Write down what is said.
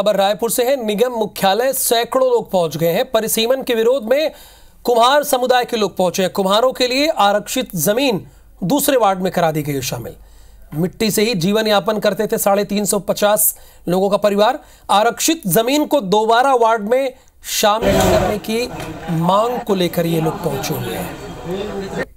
खबर रायपुर से है निगम मुख्यालय सैकड़ों लोग पहुंच गए हैं परिसीमन के विरोध में कुम्हार समुदाय के लोग पहुंचे हैं कुम्हारों के लिए आरक्षित जमीन दूसरे वार्ड में करा दी गई है शामिल मिट्टी से ही जीवन यापन करते थे साढ़े तीन सौ पचास लोगों का परिवार आरक्षित जमीन को दोबारा वार्ड में शामिल करने की मांग को लेकर ये लोग पहुंचे हुए हैं